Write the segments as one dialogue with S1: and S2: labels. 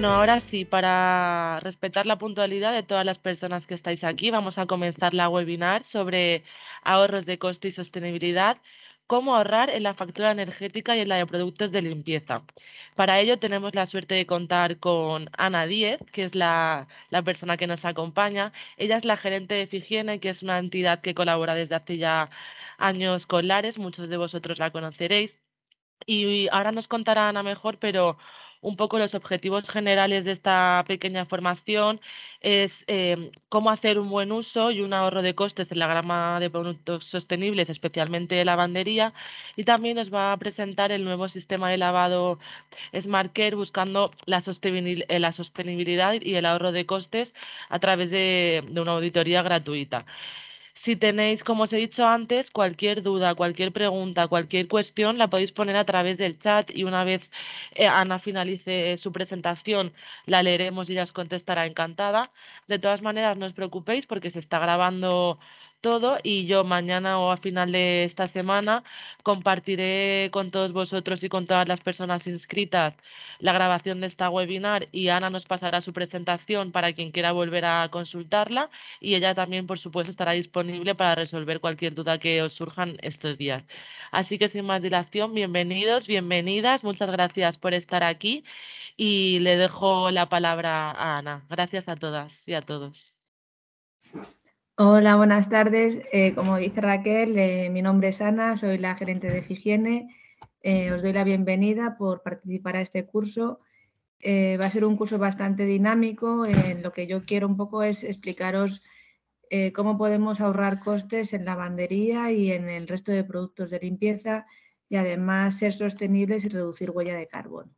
S1: Bueno, ahora sí, para respetar la puntualidad de todas las personas que estáis aquí, vamos a comenzar la webinar sobre ahorros de coste y sostenibilidad, cómo ahorrar en la factura energética y en la de productos de limpieza. Para ello tenemos la suerte de contar con Ana Díez, que es la, persona que nos acompaña. Ella es la gerente de Figiene, que es una entidad que colabora desde hace ya años con Lares, muchos de vosotros la conoceréis. Y ahora nos contará Ana mejor, pero un poco los objetivos generales de esta pequeña formación es eh, cómo hacer un buen uso y un ahorro de costes en la gama de productos sostenibles, especialmente lavandería, y también nos va a presentar el nuevo sistema de lavado Smart buscando eh, la, sostenibilidad y el ahorro de costes a través de una auditoría gratuita. Si tenéis, como os he dicho antes, cualquier duda, cualquier pregunta, cualquier cuestión, la podéis poner a través del chat y una vez eh, Ana finalice su presentación, la leeremos y ya os contestará encantada. De todas maneras, no os preocupéis porque se está grabando todo y yo mañana o a final de esta semana compartiré con todos vosotros y con todas las personas inscritas la grabación de esta webinar y Ana nos pasará su presentación para quien quiera volver a consultarla y ella también, por supuesto, estará disponible para resolver cualquier duda que os surjan estos días. Así que sin más dilación, bienvenidos, bienvenidas, muchas gracias por estar aquí y le dejo la palabra a Ana. Gracias a todas y a todos.
S2: Hola, buenas tardes. Eh, como dice Raquel, eh, mi nombre es Ana, soy la gerente de Figiene. Eh, os doy la bienvenida por participar a este curso. va a ser un curso bastante dinámico. En lo que yo quiero un poco es explicaros cómo podemos ahorrar costes en lavandería y en el resto de productos de limpieza y además ser sostenibles y reducir huella de carbono.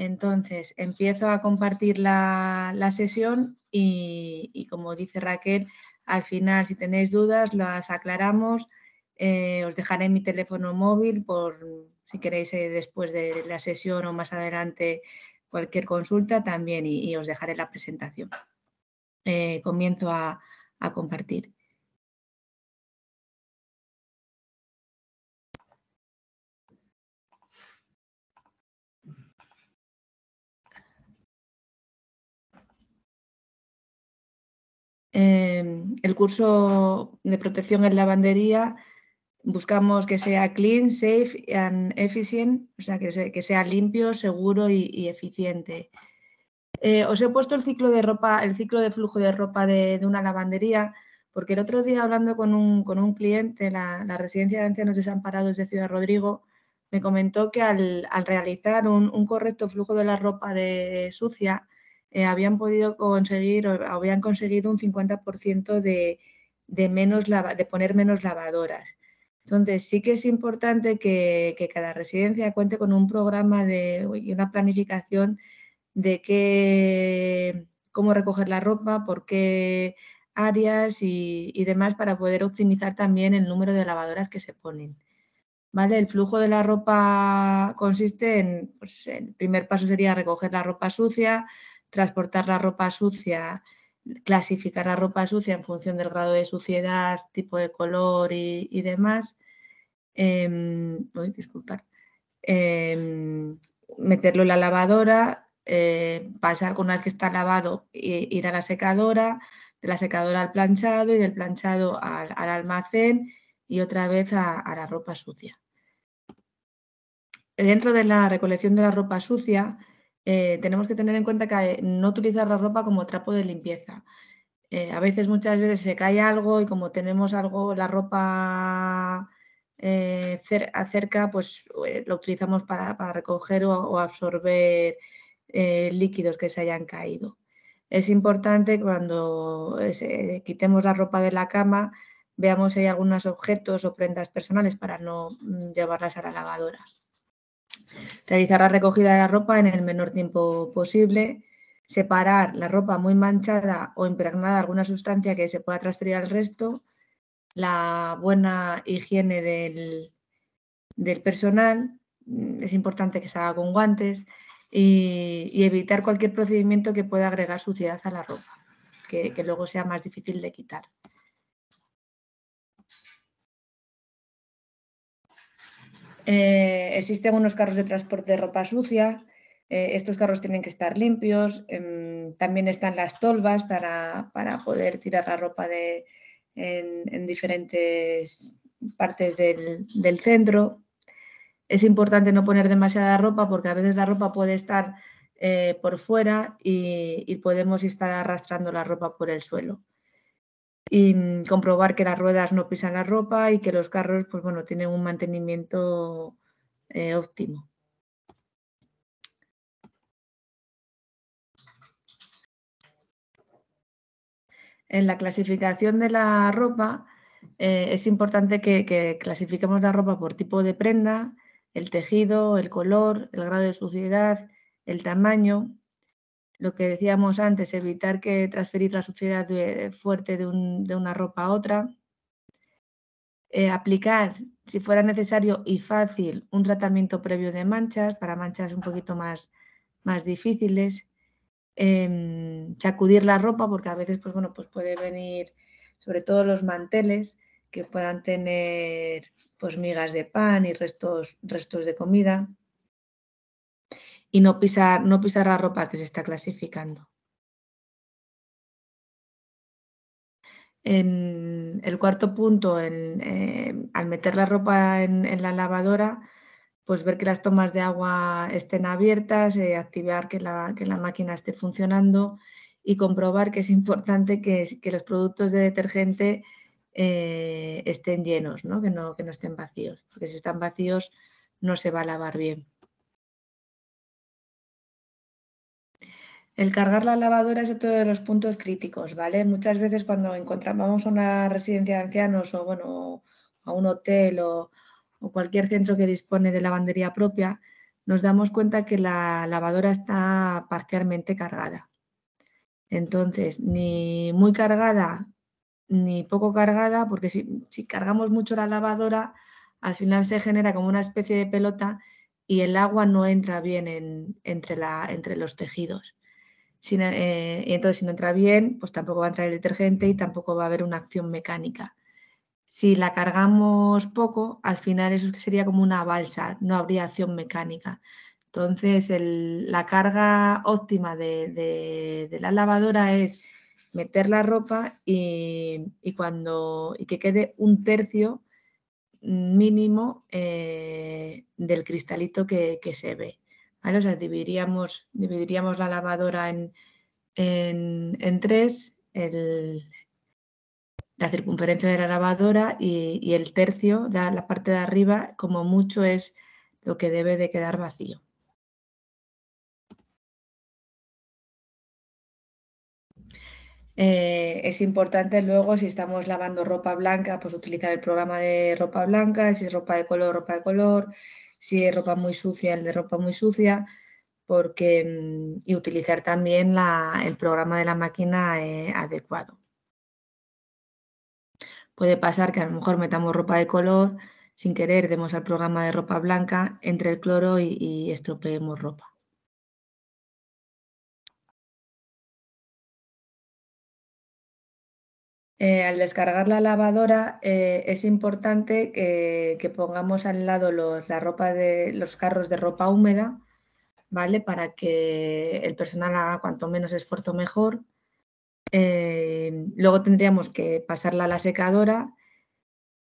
S2: Entonces, empiezo a compartir la, sesión y, como dice Raquel, al final, si tenéis dudas, las aclaramos. Eh, os dejaré mi teléfono móvil por si queréis eh, después de la sesión o más adelante cualquier consulta también y, os dejaré la presentación. Eh, comienzo a
S3: compartir. Em,
S2: el curso de protección en lavandería buscamos que sea clean, safe and efficient, o sea, que, sea limpio, seguro y, eficiente. Eh, os he puesto el ciclo de ropa, el ciclo de flujo de ropa de, una lavandería, porque el otro día hablando con un, cliente, la, la residencia de ancianos desamparados de Ciudad Rodrigo, me comentó que al, realizar un, un, correcto flujo de la ropa de sucia, eh, habían podido conseguir habían conseguido un 50% de, menos de poner menos lavadoras. Entonces, sí que es importante que, cada residencia cuente con un programa de, y una planificación de qué, cómo recoger la ropa, por qué áreas y, demás para poder optimizar también el número de lavadoras que se ponen. ¿Vale? El flujo de la ropa consiste en, pues, el primer paso sería recoger la ropa sucia, transportar la ropa sucia, clasificar la ropa sucia en función del grado de suciedad, tipo de color y, demás. Eh, em, disculpar. Em, meterlo en la lavadora, eh, pasar con una vez que está lavado, ir a la secadora, de la secadora al planchado y del planchado al, almacén y otra vez a la ropa sucia. Dentro de la recolección de la ropa sucia, eh, tenemos que tener en cuenta que eh, no utilizar la ropa como trapo de limpieza. Eh, a veces, muchas veces se cae algo y como tenemos algo, la ropa cerca, pues lo utilizamos para, recoger o, absorber líquidos que se hayan caído. Es importante cuando quitemos la ropa de la cama, veamos si hay algunos objetos o prendas personales para no mm, llevarlas a la lavadora. Realizar la recogida de la ropa en el menor tiempo posible. Separar la ropa muy manchada o impregnada de alguna sustancia que se pueda transferir al resto. La buena higiene del, personal. Mm, es importante que se haga con guantes. Y, evitar cualquier procedimiento que pueda agregar suciedad a la ropa, que luego sea más difícil de quitar. Eh, existen unos carros de transporte de ropa sucia, eh, estos carros tienen que estar limpios, em, también están las tolvas para, poder tirar la ropa de, en, diferentes partes del, centro. Es importante no poner demasiada ropa porque a veces la ropa puede estar eh, por fuera y, podemos estar arrastrando la ropa por el suelo y mm, comprobar que las ruedas no pisan la ropa y que los carros pues bueno, tienen un mantenimiento eh, óptimo. En la clasificación de la ropa eh, es importante que clasifiquemos la ropa por tipo de prenda, el tejido, el color, el grado de suciedad, el tamaño, lo que decíamos antes, evitar que transferir la suciedad fuerte de, una ropa a otra, eh, aplicar, si fuera necesario y fácil, un tratamiento previo de manchas para manchas un poquito más, más difíciles, em, sacudir la ropa porque a veces pues, bueno, pues puede venir, sobre todo los manteles, que puedan tener pues, migas de pan y restos, restos de comida y no pisar, la ropa que se está clasificando. En el cuarto punto, eh, al meter la ropa en, la lavadora, pues ver que las tomas de agua estén abiertas, eh, activar que la, máquina esté funcionando y comprobar que es importante que, los productos de detergente eh, estén llenos, no, que no estén vacíos, porque si están vacíos no se va a lavar bien. El cargar la lavadora es otro de los puntos críticos, ¿vale? Muchas veces cuando encontramos una residencia de ancianos o, bueno, a un hotel o, cualquier centro que dispone de lavandería propia, nos damos cuenta que la lavadora está parcialmente cargada. Entonces, ni muy cargada ni poco cargada, porque si, cargamos mucho la lavadora, al final se genera como una especie de pelota y el agua no entra bien entre los tejidos. Eh, y entonces si no entra bien, pues tampoco va a entrar el detergente y tampoco va a haber una acción mecánica. Si la cargamos poco, al final eso sería como una balsa, no habría acción mecánica. Entonces la carga óptima de, la lavadora es meter la ropa y, cuando, que quede un tercio mínimo eh, del cristalito que se ve. Ah, o dividiríamos, la lavadora en, tres, la circunferencia de la lavadora y, el tercio, la, parte de arriba, como mucho es lo que debe de quedar vacío. Eh, es importante luego, si estamos lavando ropa blanca, pues utilizar el programa de ropa blanca, si es ropa de color, ropa de color, si es ropa muy sucia, el de ropa muy sucia, porque, mm, y utilizar también el programa de la máquina eh, adecuado. Puede pasar que a lo mejor metamos ropa de color, sin querer demos al programa de ropa blanca, entre el cloro y estropeemos ropa. Eh, al descargar la lavadora eh, es importante que, pongamos al lado los, la ropa de, los carros de ropa húmeda, ¿vale? Para que el personal haga cuanto menos esfuerzo mejor. Eh, luego tendríamos que pasarla a la secadora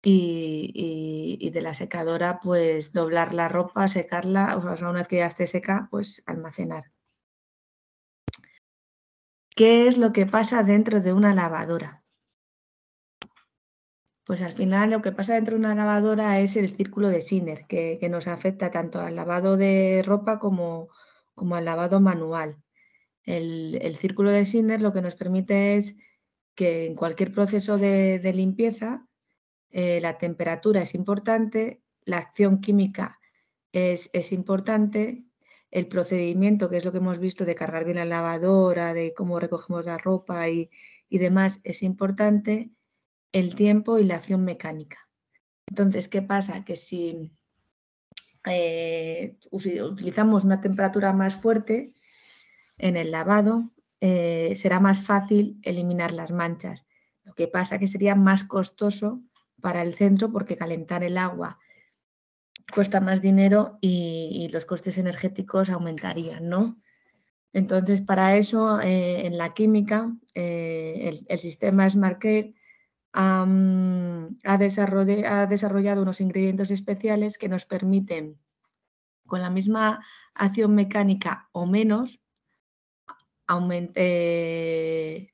S2: y, de la secadora pues doblar la ropa, secarla, o una vez que ya esté seca, pues almacenar. ¿Qué es lo que pasa dentro de una lavadora? Pues al final lo que pasa dentro de una lavadora es el círculo de Sinner, que, nos afecta tanto al lavado de ropa como, al lavado manual. El, círculo de Sinner lo que nos permite es que en cualquier proceso de, limpieza eh, la temperatura es importante, la acción química es, importante, el procedimiento, que es lo que hemos visto de cargar bien la lavadora, de cómo recogemos la ropa y demás, es importante el tiempo y la acción mecánica. Entonces, ¿qué pasa? Que si eh, utilizamos una temperatura más fuerte en el lavado, eh, será más fácil eliminar las manchas. Lo que pasa que sería más costoso para el centro porque calentar el agua cuesta más dinero y, los costes energéticos aumentarían, ¿no? Entonces, para eso, eh, en la química, el, sistema es Care ha, desarrollado unos ingredientes especiales que nos permiten, con la misma acción mecánica o menos,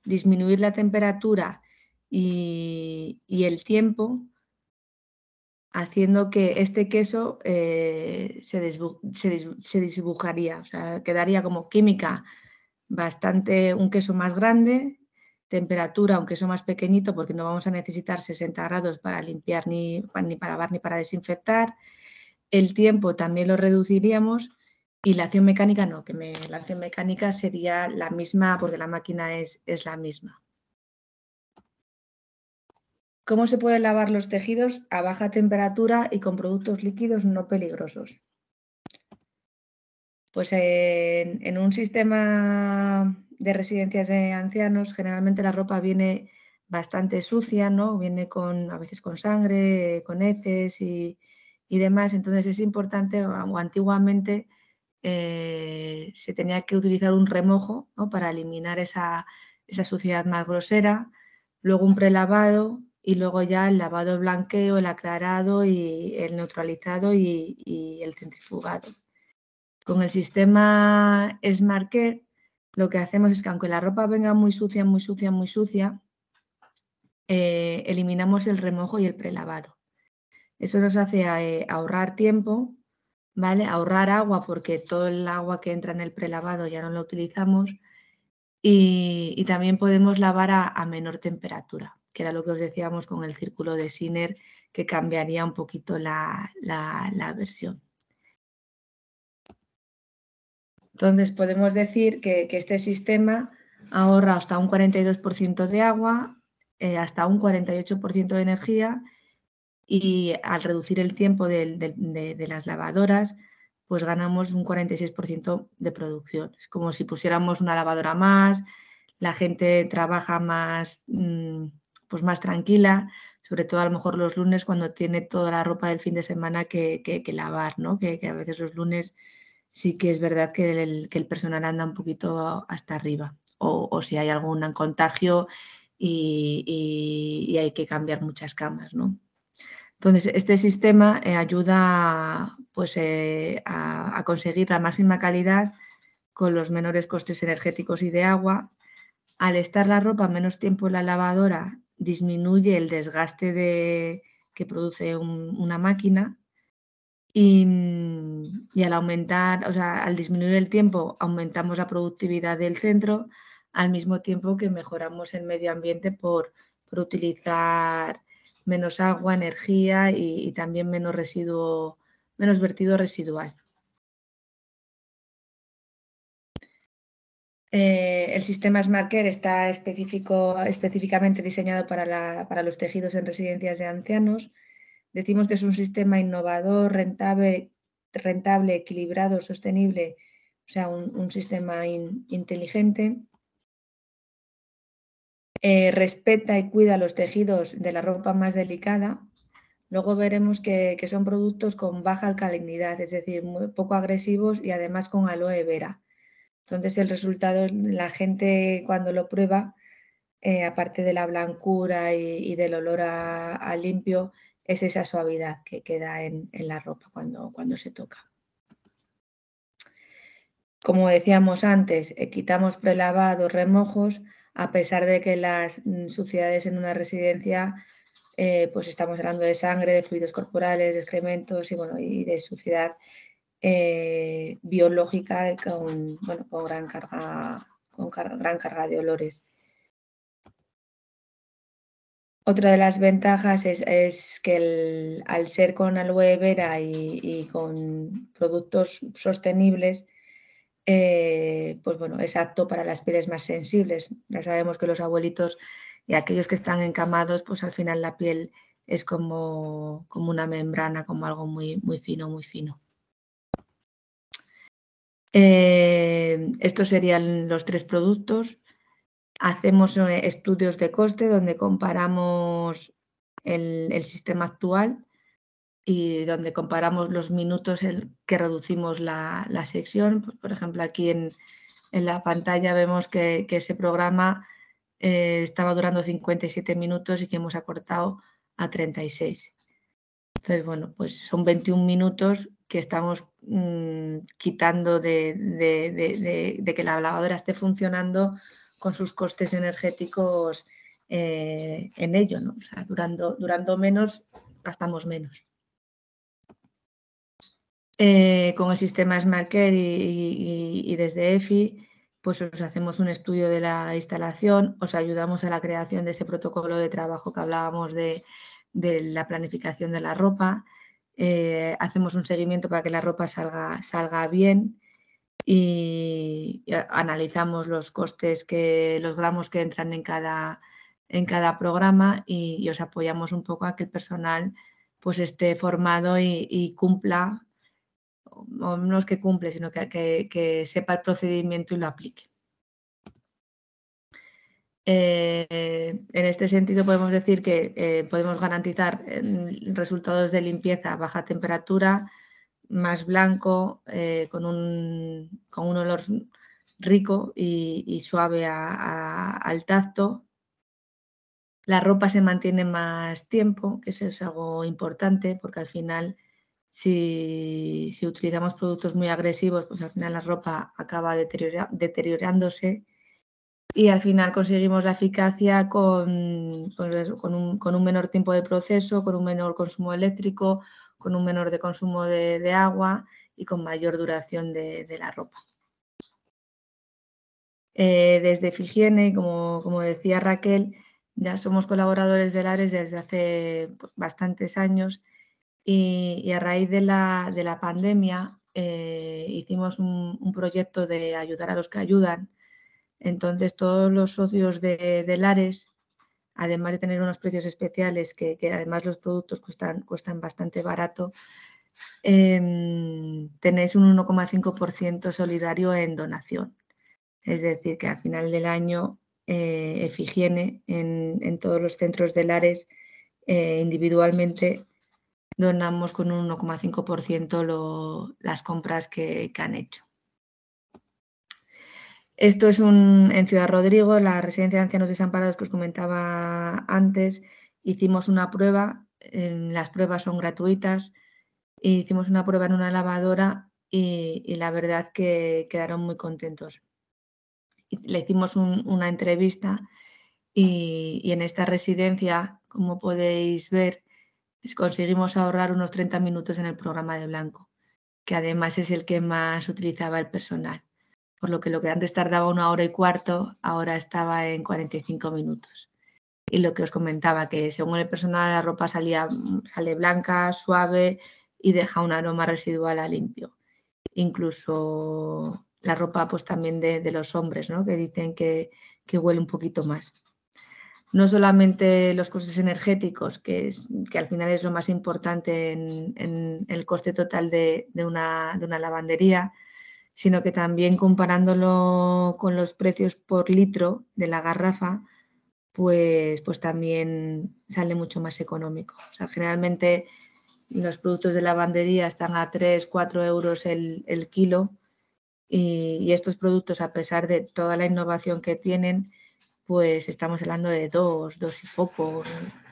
S2: disminuir la temperatura y, el tiempo, haciendo que este queso eh, se, desbu quedaría como química bastante un queso más grande temperatura, aunque eso más pequeñito, porque no vamos a necesitar 60 grados para limpiar, ni, para lavar, ni para desinfectar. El tiempo también lo reduciríamos y la acción mecánica no, que la acción mecánica sería la misma porque la máquina es, la misma. ¿Cómo se pueden lavar los tejidos a baja temperatura y con productos líquidos no peligrosos? Pues en un sistema de residencias de ancianos, generalmente la ropa viene bastante sucia, ¿no? Viene con, a veces con sangre, con heces y, y demás. Entonces es importante, o antiguamente eh, se tenía que utilizar un remojo ¿no? para eliminar esa, esa, suciedad más grosera, luego un prelavado y luego ya el lavado blanqueo, el aclarado y el neutralizado y, el centrifugado. Con el sistema Smarker lo que hacemos es que aunque la ropa venga muy sucia, muy sucia, muy sucia, eh, eliminamos el remojo y el prelavado. Eso nos hace eh, ahorrar tiempo, ¿vale? Ahorrar agua porque todo el agua que entra en el prelavado ya no lo utilizamos y, también podemos lavar a, a, menor temperatura, que era lo que os decíamos con el círculo de Siner que cambiaría un poquito la versión. Entonces podemos decir que, este sistema ahorra hasta un 42% de agua, eh, hasta un 48% de energía y al reducir el tiempo de, las lavadoras, pues ganamos un 46% de producción. Es como si pusiéramos una lavadora más, la gente trabaja más, mm, pues más tranquila, sobre todo a lo mejor los lunes cuando tiene toda la ropa del fin de semana que, lavar, ¿no? que, a veces los lunes sí que es verdad que el, personal anda un poquito hasta arriba. O, si hay algún contagio y, hay que cambiar muchas camas, ¿no? Entonces, este sistema eh, ayuda pues, eh, a, conseguir la máxima calidad con los menores costes energéticos y de agua. Al estar la ropa menos tiempo en la lavadora, disminuye el desgaste de, que produce una máquina y, al aumentar, o sea, al disminuir el tiempo, aumentamos la productividad del centro, al mismo tiempo que mejoramos el medio ambiente por, utilizar menos agua, energía y, también menos residuo, menos vertido residual. Eh, el sistema SMARKER está específicamente diseñado para los tejidos en residencias de ancianos, decimos que es un sistema innovador, rentable, rentable equilibrado, sostenible, o sea, un, sistema inteligente. Eh, respeta y cuida los tejidos de la ropa más delicada. Luego veremos que, son productos con baja alcalinidad, es decir, muy poco agresivos y además con aloe vera. Entonces el resultado, la gente cuando lo prueba, eh, aparte de la blancura y, del olor a limpio, es esa suavidad que queda en, la ropa cuando, cuando se toca. Como decíamos antes, eh, quitamos prelavados, remojos, a pesar de que las mm, suciedades en una residencia, eh, pues estamos hablando de sangre, de fluidos corporales, de excrementos y, y de suciedad eh, biológica con, con, gran carga de olores. Otra de las ventajas es, que al ser con aloe vera y, con productos sostenibles, eh, pues bueno, es apto para las pieles más sensibles. Ya sabemos que los abuelitos y aquellos que están encamados, pues al final la piel es como, como una membrana, como algo muy, muy fino, muy fino. Eh, estos serían los tres productos. Hacemos eh, estudios de coste donde comparamos el, sistema actual y donde comparamos los minutos en que reducimos la, sección. Pues, por ejemplo, aquí en, la pantalla vemos que, ese programa eh, estaba durando 57 minutos y que hemos acortado a 36. Entonces, bueno, pues son 21 minutos que estamos mm, quitando de, que la lavadora esté funcionando con sus costes energéticos eh, en ello, ¿no? durando, durando menos, gastamos menos. Eh, con el sistema SmartCare y, desde EFI, pues os hacemos un estudio de la instalación, os ayudamos a la creación de ese protocolo de trabajo que hablábamos de, de la planificación de la ropa, eh, hacemos un seguimiento para que la ropa salga, salga bien, y analizamos los costes que los gramos que entran en cada, programa y, os apoyamos un poco a que el personal pues esté formado y, cumpla o no es que cumple sino que, sepa el procedimiento y lo aplique eh, en este sentido podemos decir que eh, podemos garantizar mm, resultados de limpieza a baja temperatura más blanco, eh, con, un, con, un, olor rico y, suave al tacto. La ropa se mantiene más tiempo, que eso es algo importante, porque al final, si, si utilizamos productos muy agresivos, pues al final la ropa acaba deteriorándose y al final conseguimos la eficacia con, con, con, un, menor tiempo de proceso, con un menor consumo eléctrico, con un menor de consumo de, agua y con mayor duración de, la ropa. Eh, desde Figiene, como, decía Raquel, ya somos colaboradores de Lares desde hace pues, bastantes años y, a raíz de la, pandemia eh, hicimos un, proyecto de ayudar a los que ayudan. Entonces todos los socios de, Lares además de tener unos precios especiales, que, además los productos cuestan, bastante barato, em, tenéis un 1,5% solidario en donación. Es decir, que al final del año eh, Efigiene en, todos los centros de Lares eh, individualmente donamos con un 1,5% las compras que han hecho. Esto es un, en Ciudad Rodrigo, la residencia de ancianos desamparados que os comentaba antes. Hicimos una prueba, las pruebas son gratuitas, hicimos una prueba en una lavadora y, la verdad que quedaron muy contentos. Le hicimos una entrevista y, y en esta residencia, como podéis ver, pues conseguimos ahorrar unos 30 minutos en el programa de Blanco, que además es el que más utilizaba el personal por lo que lo que antes tardaba una hora y cuarto, ahora estaba en 45 minutos. Y lo que os comentaba, que según el personal la ropa salía, mm, sale blanca, suave y deja un aroma residual a limpio. Incluso la ropa pues también de, los hombres, ¿no? que dicen que, que, huele un poquito más. No solamente los costes energéticos, que, al final es lo más importante en, el coste total de, de una lavandería, sino que también comparándolo con los precios por litro de la garrafa, pues, pues también sale mucho más económico. generalmente los productos de lavandería están a 3, 4 euros el, kilo y, estos productos, a pesar de toda la innovación que tienen, pues estamos hablando de 2, 2 y poco,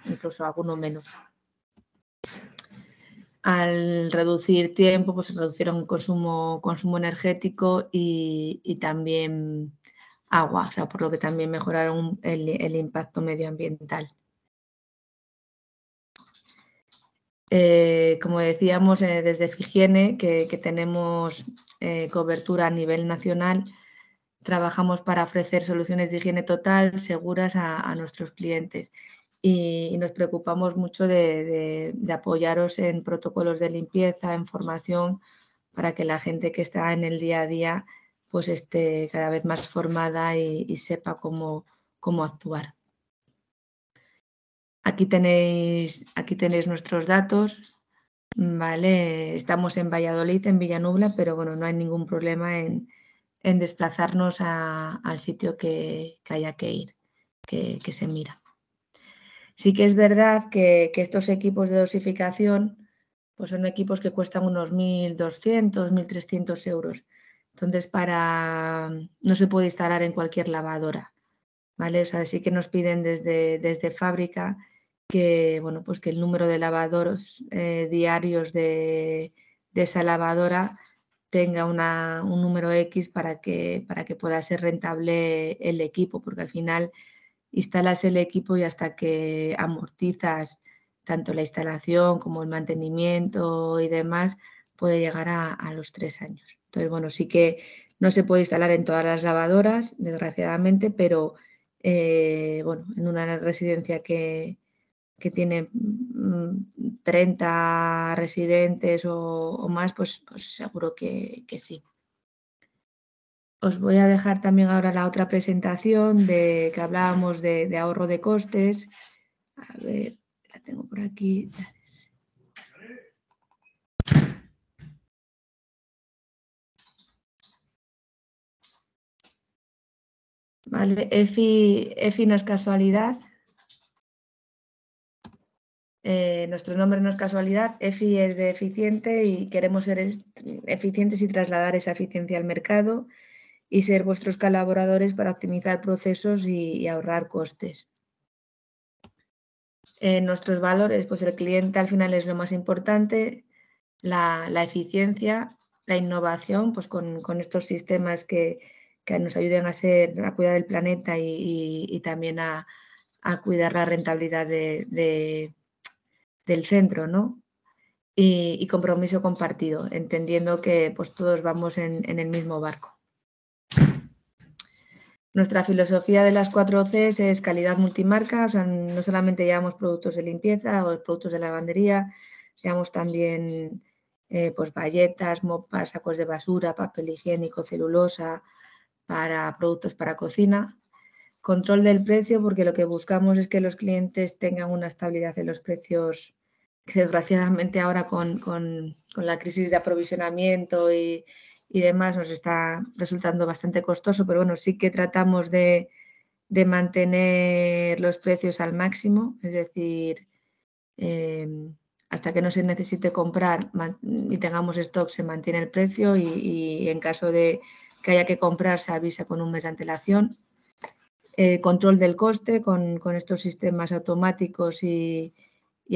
S2: incluso alguno menos al reducir tiempo, pues reducieron consumo, consumo energético y, también agua, por lo que también mejoraron el, impacto medioambiental. Eh, como decíamos, eh, desde Figiene, que, tenemos eh, cobertura a nivel nacional, trabajamos para ofrecer soluciones de higiene total seguras a nuestros clientes y, nos preocupamos mucho de, apoyaros en protocolos de limpieza, en formación, para que la gente que está en el día a día pues esté cada vez más formada y, sepa cómo, cómo actuar. Aquí tenéis, aquí tenéis nuestros datos, ¿vale? Estamos en Valladolid, en Villanubla, pero bueno, no hay ningún problema en, desplazarnos al sitio que, haya que ir, que se mira. Sí que es verdad que, estos equipos de dosificación pues son equipos que cuestan unos 1.200, 1.300 euros. Entonces, para no se puede instalar en cualquier lavadora. ¿Vale? sí que nos piden desde, desde fábrica que, bueno, pues que el número de lavadores eh, diarios de, esa lavadora tenga un número X para que, para que pueda ser rentable el equipo, porque al final instalas el equipo y hasta que amortizas tanto la instalación como el mantenimiento y demás, puede llegar a, los tres años. Entonces, bueno, sí que no se puede instalar en todas las lavadoras, desgraciadamente, pero eh, bueno, en una residencia que, tiene 30 mm, residentes o, más, pues, pues seguro que sí. Os voy a dejar también ahora la otra presentación de que hablábamos de, ahorro de costes. A ver, la tengo por aquí. Vale, EFI, no es casualidad. Eh, nuestro nombre no es casualidad, EFI es de eficiente y queremos ser eficientes y trasladar esa eficiencia al mercado y ser vuestros colaboradores para optimizar procesos y, ahorrar costes. Eh, nuestros valores, pues el cliente al final es lo más importante, la, eficiencia, la innovación, pues con, estos sistemas que, nos ayudan a, ser, cuidar el planeta y, también a, cuidar la rentabilidad del centro, ¿no? Y, compromiso compartido, entendiendo que pues todos vamos en el mismo barco. Nuestra filosofía de las cuatro C es calidad multimarca, o sea, no solamente llevamos productos de limpieza o productos de lavandería, llevamos también eh, pues bayetas, mopas, sacos de basura, papel higiénico, celulosa, para productos para cocina. Control del precio, porque lo que buscamos es que los clientes tengan una estabilidad en los precios que desgraciadamente ahora con la crisis de aprovisionamiento y, y demás nos está resultando bastante costoso, pero bueno, sí que tratamos de, mantener los precios al máximo, es decir, em, hasta que no se necesite comprar y tengamos stock se mantiene el precio y, en caso de que haya que comprar se avisa con un mes de antelación. Eh, control del coste con, estos sistemas automáticos y,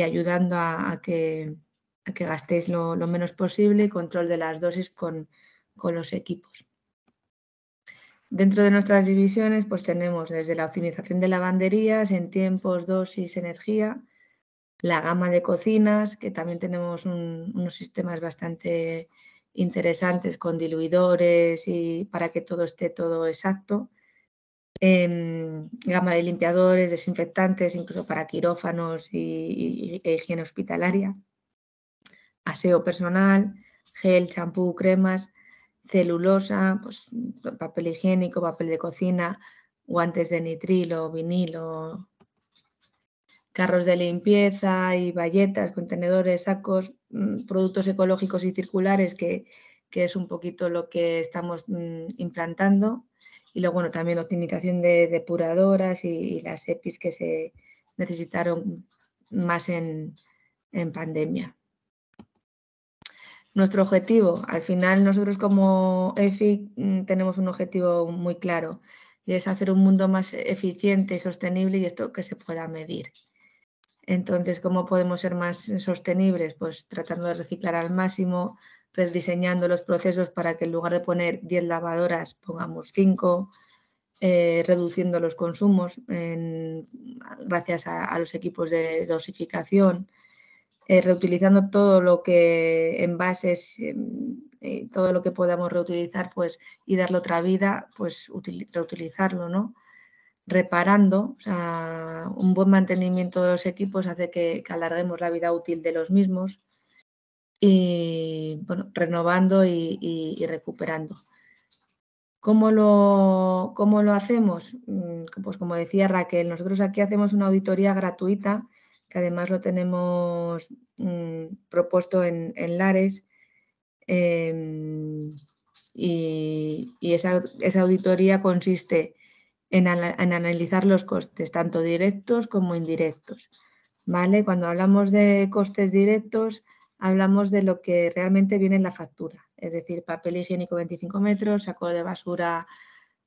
S2: ayudando a, que, a, gastéis lo, lo menos posible. Control de las dosis con, con los equipos. Dentro de nuestras divisiones, pues tenemos desde la optimización de lavanderías en tiempos, dosis, energía, la gama de cocinas, que también tenemos unos sistemas bastante interesantes con diluidores y para que todo esté todo exacto. Em, gama de limpiadores, desinfectantes, incluso para quirófanos y, e higiene hospitalaria. Aseo personal, gel, champú, cremas celulosa, pues, papel higiénico, papel de cocina, guantes de nitrilo, vinilo, carros de limpieza y valletas, contenedores, sacos, mm, productos ecológicos y circulares, que, es un poquito lo que estamos mm, implantando. Y luego, bueno, también optimización de depuradoras y, las EPIs que se necesitaron más en pandemia nuestro objetivo. Al final nosotros como EFI mm, tenemos un objetivo muy claro y es hacer un mundo más eficiente y sostenible y esto que se pueda medir. Entonces, ¿cómo podemos ser más sostenibles? Pues tratando de reciclar al máximo, rediseñando los procesos para que en lugar de poner 10 lavadoras pongamos 5, eh, reduciendo los consumos gracias a, los equipos de dosificación, eh, reutilizando todo lo que envases, em, eh, todo lo que podamos reutilizar, pues, y darle otra vida, pues reutilizarlo, ¿no? Reparando, un buen mantenimiento de los equipos hace que, alarguemos la vida útil de los mismos y, bueno, renovando y, recuperando. ¿Cómo lo, ¿Cómo lo hacemos? Mm, pues como decía Raquel, nosotros aquí hacemos una auditoría gratuita que además lo tenemos mm, propuesto en, Lares. Em, y, esa, auditoría consiste en, analizar los costes, tanto directos como indirectos. ¿vale? Cuando hablamos de costes directos, hablamos de lo que realmente viene en la factura, es decir, papel higiénico 25 metros, saco de basura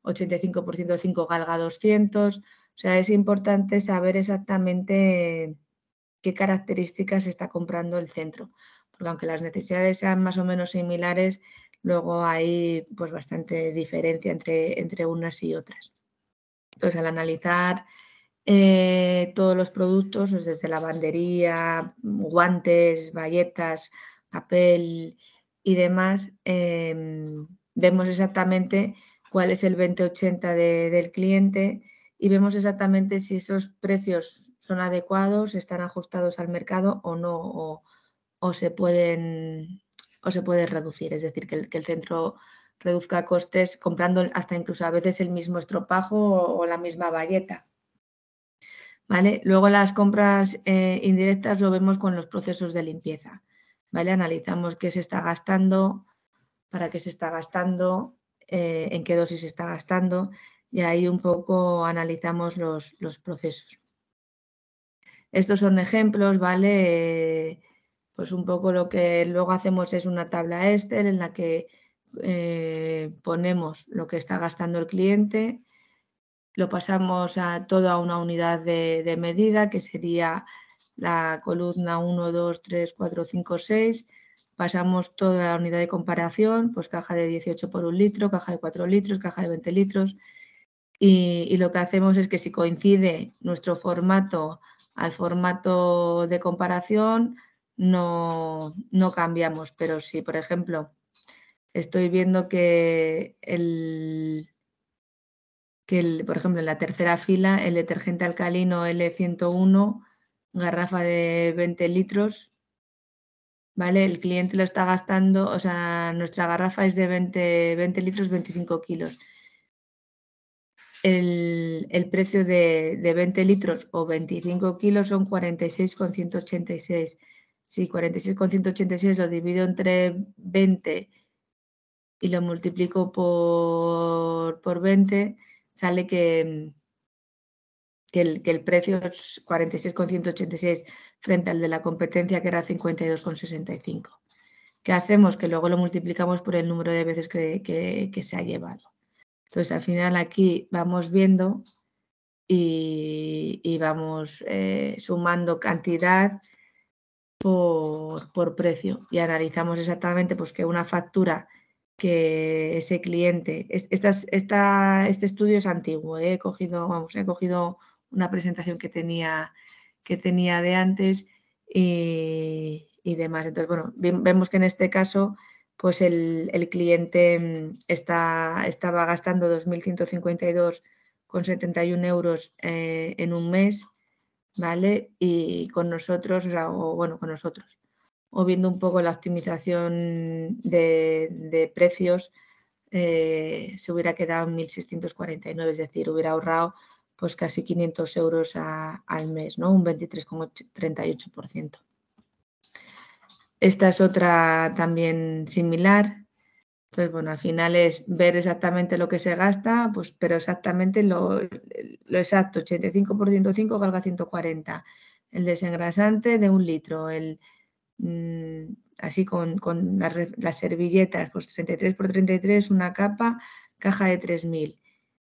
S2: 85% 5 galga 200. O sea, es importante saber exactamente qué características está comprando el centro. Porque aunque las necesidades sean más o menos similares, luego hay pues bastante diferencia entre, entre unas y otras. Entonces, al analizar eh, todos los productos, desde pues, desde lavandería, guantes, galletas, papel y demás, em, vemos exactamente cuál es el 2080 80 del cliente y vemos exactamente si esos precios son adecuados, están ajustados al mercado o no, o, se, pueden, o se puede reducir. Es decir, que el, centro reduzca costes comprando hasta incluso a veces el mismo estropajo o, la misma valleta. ¿Vale? Luego las compras eh, indirectas lo vemos con los procesos de limpieza. ¿Vale? Analizamos qué se está gastando, para qué se está gastando, eh, en qué dosis se está gastando y ahí un poco analizamos los procesos. Estos son ejemplos, ¿vale? Eh, pues un poco lo que luego hacemos es una tabla Excel en la que eh, ponemos lo que está gastando el cliente, lo pasamos a toda una unidad de, medida que sería la columna 1, 2, 3, 4, 5, 6, pasamos toda la unidad de comparación, pues caja de 18 por un litro, caja de 4 litros, caja de 20 litros, y, y lo que hacemos es que si coincide nuestro formato al formato de comparación no, no cambiamos, pero si, por ejemplo, estoy viendo que el, que por ejemplo, en la tercera fila, el detergente alcalino L101, garrafa de 20 litros, ¿vale? El cliente lo está gastando, o sea, nuestra garrafa es de 20, 20 litros, 25 kilos el, precio de, 20 litros o 25 kilos son 46,186. Si 46,186 lo divido entre 20 y lo multiplico por, por 20, sale que, que el, que el, precio es 46,186 frente al de la competencia que era 52,65. ¿Qué hacemos? Que luego lo multiplicamos por el número de veces que se ha llevado. Entonces, al final aquí vamos viendo y, vamos eh, sumando cantidad por, precio y analizamos exactamente pues, que una factura que ese cliente, esta, este estudio es antiguo, eh, he, cogido, vamos, he cogido una presentación que tenía, que tenía de antes y demás. Entonces, bueno, vemos que en este caso pues el, cliente mm, está, estaba gastando 2.152,71 euros eh, en un mes, ¿vale? Y con nosotros, o, bueno, con nosotros, o viendo un poco la optimización de, precios, eh, se hubiera quedado en 1.649, es decir, hubiera ahorrado pues casi 500 euros al mes, ¿no? Un 23,38%. Esta es otra también similar. Entonces, bueno, al final es ver exactamente lo que se gasta, pues, pero exactamente lo, exacto, 85 por 105 valga 140. El desengrasante de un litro, el, mm, así con, las, servilletas, pues 33 por 33, una capa, caja de 3000.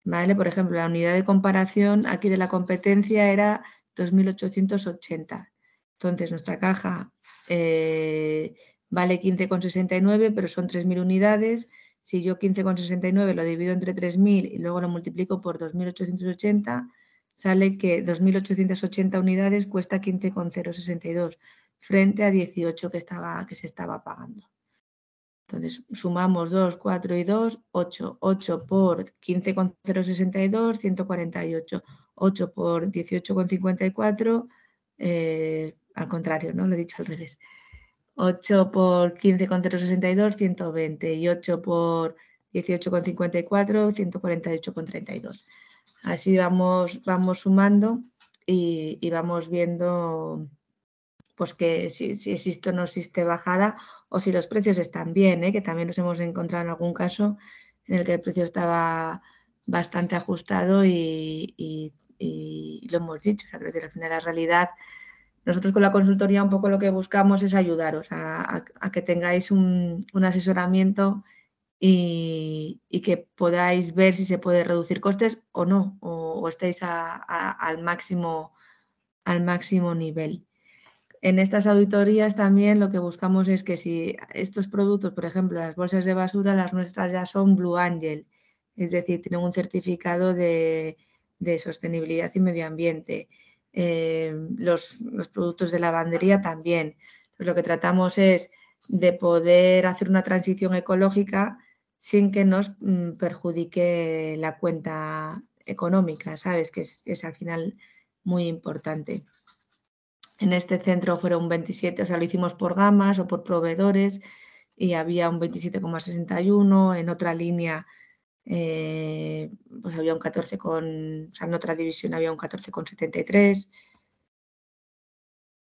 S2: ¿Vale? Por ejemplo, la unidad de comparación aquí de la competencia era 2880. Entonces, nuestra caja eh, vale 15,69, pero son 3.000 unidades. Si yo 15,69 lo divido entre 3.000 y luego lo multiplico por 2.880, sale que 2.880 unidades cuesta 15,062 frente a 18 que, estaba, que se estaba pagando. Entonces, sumamos 2, 4 y 2, 8. 8 por 15,062, 148. 8 por 18,54, eh, al contrario, ¿no? Lo he dicho al revés. 8 por 15,062, 120 y 8 por 18,54, 148,32. Así vamos, vamos sumando y, y vamos viendo pues que si, existe o no existe bajada o si los precios están bien, ¿eh? que también nos hemos encontrado en algún caso en el que el precio estaba bastante ajustado y, lo hemos dicho. a que al final la realidad nosotros con la consultoría un poco lo que buscamos es ayudaros a, que tengáis un, asesoramiento y, que podáis ver si se puede reducir costes o no, o, estéis al, máximo, al máximo nivel. En estas auditorías también lo que buscamos es que si estos productos, por ejemplo, las bolsas de basura, las nuestras ya son Blue Angel, es decir, tienen un certificado de sostenibilidad y medio ambiente. Eh, los, productos de lavandería también. lo que tratamos es de poder hacer una transición ecológica sin que nos mm, perjudique la cuenta económica, ¿sabes? Que es, es, al final muy importante. En este centro fueron 27, o sea, lo hicimos por gamas o por proveedores y había un 27,61, en otra línea eh, pues había un 14 con, o sea, en otra división había un 14 con 73.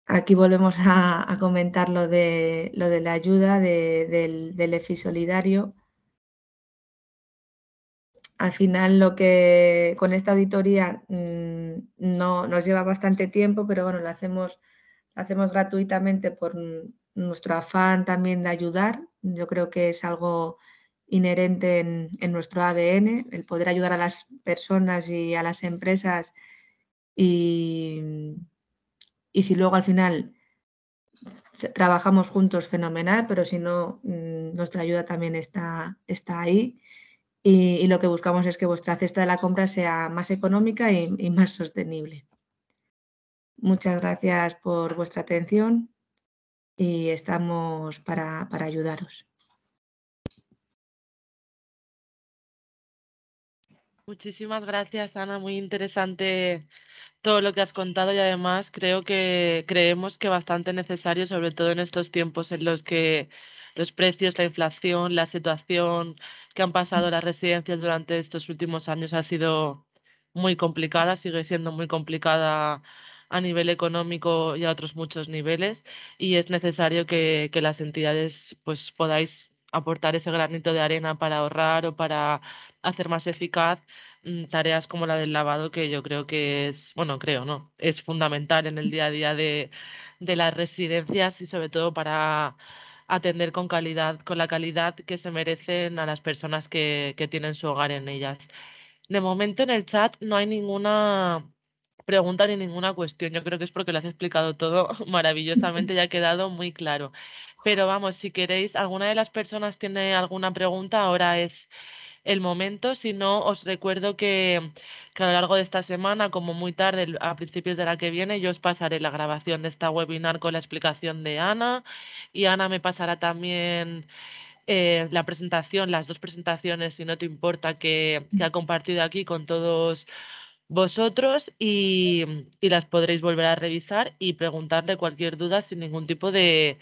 S2: Aquí volvemos a, comentar lo de, lo de la ayuda del, EFI solidario. Al final lo que con esta auditoría mm, no, nos lleva bastante tiempo, pero bueno, lo hacemos, lo hacemos gratuitamente por nuestro afán también de ayudar. Yo creo que es algo inherente en, nuestro ADN, el poder ayudar a las personas y a las empresas y, y si luego al final trabajamos juntos fenomenal, pero si no, mm, nuestra ayuda también está, está ahí. Y, lo que buscamos es que vuestra cesta de la compra sea más económica y, más sostenible. Muchas gracias por vuestra atención y estamos para ayudaros.
S1: Muchísimas gracias, Ana. Muy interesante todo lo que has contado y además creo que creemos que bastante necesario, sobre todo en estos tiempos en los que los precios, la inflación, la situación que han pasado mm. las residencias durante estos últimos años ha sido muy complicada, sigue siendo muy complicada a nivel económico y a otros muchos niveles y es necesario que, las entidades pues podáis aportar ese granito de arena para ahorrar o para hacer más eficaz mm, tareas como la del lavado, que yo creo que es, bueno, creo, ¿no? Es fundamental en el día a día de, de las residencias y sobre todo para atender con calidad, con la calidad que se merecen a las personas que, que tienen su hogar en ellas. De momento en el chat no hay ninguna pregunta ni ninguna cuestión. Yo creo que es porque lo has explicado todo maravillosamente y ha quedado muy claro. Pero vamos, si queréis, alguna de las personas tiene alguna pregunta, ahora es el momento. Si no, os recuerdo que, a lo largo de esta semana, como muy tarde, a principios de la que viene, yo os pasaré la grabación de esta webinar con la explicación de Ana y Ana me pasará también... Eh, la presentación, las dos presentaciones, si no te importa, que, que ha compartido aquí con todos vosotros mm, y, las podréis volver a revisar y preguntarle cualquier duda sin ningún tipo de,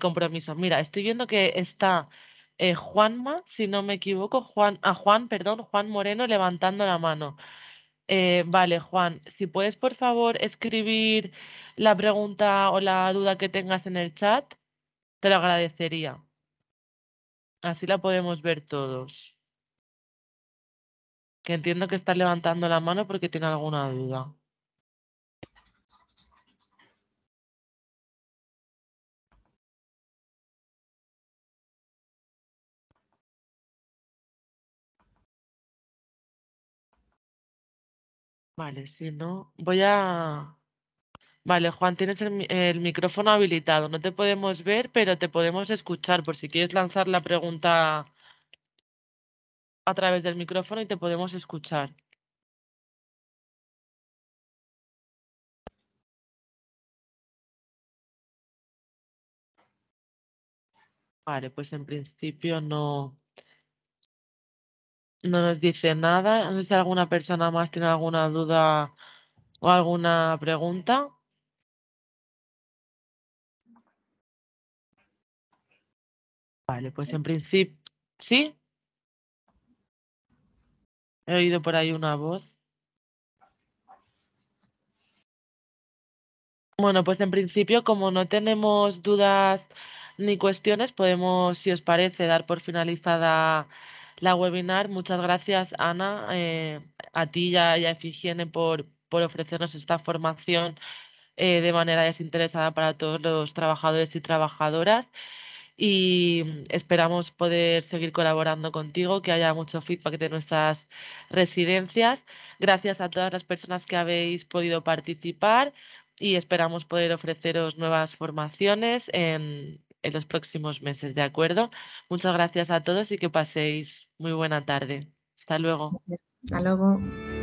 S1: compromiso. Mira, estoy viendo que está eh, Juanma, si no me equivoco, Juan, a ah, Juan, perdón, Juan Moreno levantando la mano. Eh, vale, Juan, si puedes por favor escribir la pregunta o la duda que tengas en el chat, te lo agradecería. Así la podemos ver todos que entiendo que está levantando la mano porque tiene alguna duda. Vale, si no, voy a... Vale, Juan, tienes el, el, micrófono habilitado. No te podemos ver, pero te podemos escuchar por si quieres lanzar la pregunta a través del micrófono y te podemos escuchar.
S3: Vale, pues en principio
S1: no, no nos dice nada. No sé si alguna persona más tiene alguna duda o alguna pregunta.
S3: Vale, pues en principio, ¿sí? He oído por ahí una
S1: voz. Bueno, pues en principio, como no tenemos dudas ni cuestiones, podemos, si os parece, dar por finalizada la webinar. Muchas gracias, Ana, eh, a ti y a, Efigiene por, por, ofrecernos esta formación eh, de manera desinteresada para todos los trabajadores y trabajadoras y esperamos poder seguir colaborando contigo, que haya mucho feedback de nuestras residencias. Gracias a todas las personas que habéis podido participar y esperamos poder ofreceros nuevas formaciones en, los próximos meses, ¿de acuerdo? Muchas gracias a todos y que paséis muy buena tarde. Hasta luego. Hasta
S2: luego.